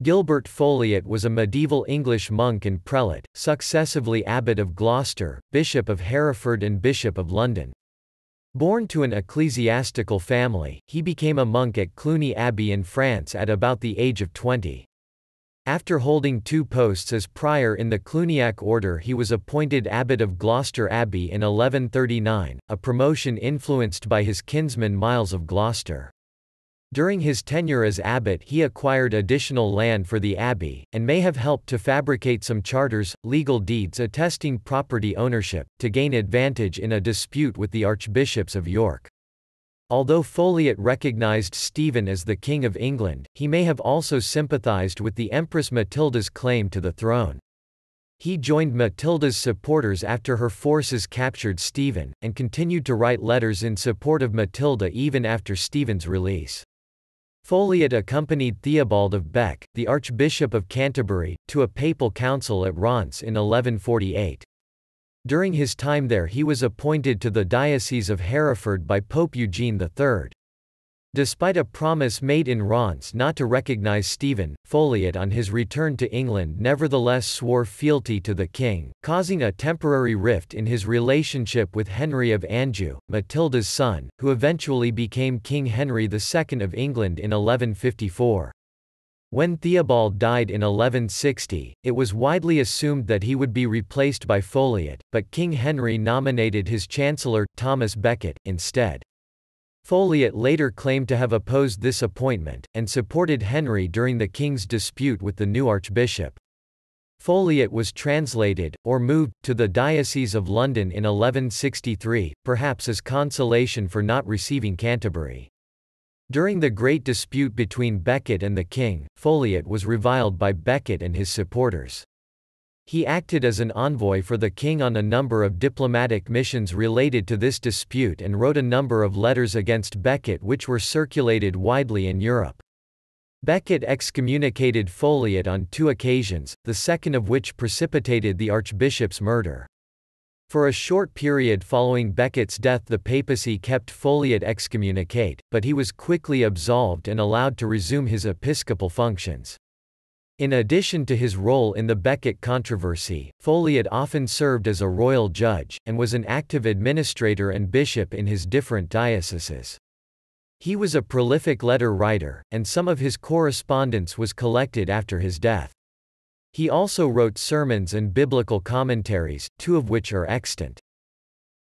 Gilbert Foliot was a medieval English monk and prelate, successively abbot of Gloucester, bishop of Hereford and bishop of London. Born to an ecclesiastical family, he became a monk at Cluny Abbey in France at about the age of 20. After holding two posts as prior in the Cluniac order he was appointed abbot of Gloucester Abbey in 1139, a promotion influenced by his kinsman Miles of Gloucester. During his tenure as abbot he acquired additional land for the abbey, and may have helped to fabricate some charters, legal deeds attesting property ownership, to gain advantage in a dispute with the archbishops of York. Although Folliot recognized Stephen as the King of England, he may have also sympathized with the Empress Matilda's claim to the throne. He joined Matilda's supporters after her forces captured Stephen, and continued to write letters in support of Matilda even after Stephen's release. Foliot accompanied Theobald of Bec, the Archbishop of Canterbury, to a papal council at Reims in 1148. During his time there he was appointed to the Diocese of Hereford by Pope Eugene III. Despite a promise made in Reims not to recognize Stephen, Folliot on his return to England nevertheless swore fealty to the king, causing a temporary rift in his relationship with Henry of Anjou, Matilda's son, who eventually became King Henry II of England in 1154. When Theobald died in 1160, it was widely assumed that he would be replaced by Folliot, but King Henry nominated his chancellor, Thomas Becket, instead. Folliot later claimed to have opposed this appointment, and supported Henry during the king's dispute with the new archbishop. Folliot was translated, or moved, to the Diocese of London in 1163, perhaps as consolation for not receiving Canterbury. During the great dispute between Becket and the king, Folliot was reviled by Becket and his supporters. He acted as an envoy for the king on a number of diplomatic missions related to this dispute and wrote a number of letters against Becket which were circulated widely in Europe. Becket excommunicated Folliot on two occasions, the second of which precipitated the archbishop's murder. For a short period following Becket's death the papacy kept Folliot excommunicate, but he was quickly absolved and allowed to resume his episcopal functions. In addition to his role in the Becket controversy, Folliot often served as a royal judge, and was an active administrator and bishop in his different dioceses. He was a prolific letter writer, and some of his correspondence was collected after his death. He also wrote sermons and biblical commentaries, two of which are extant.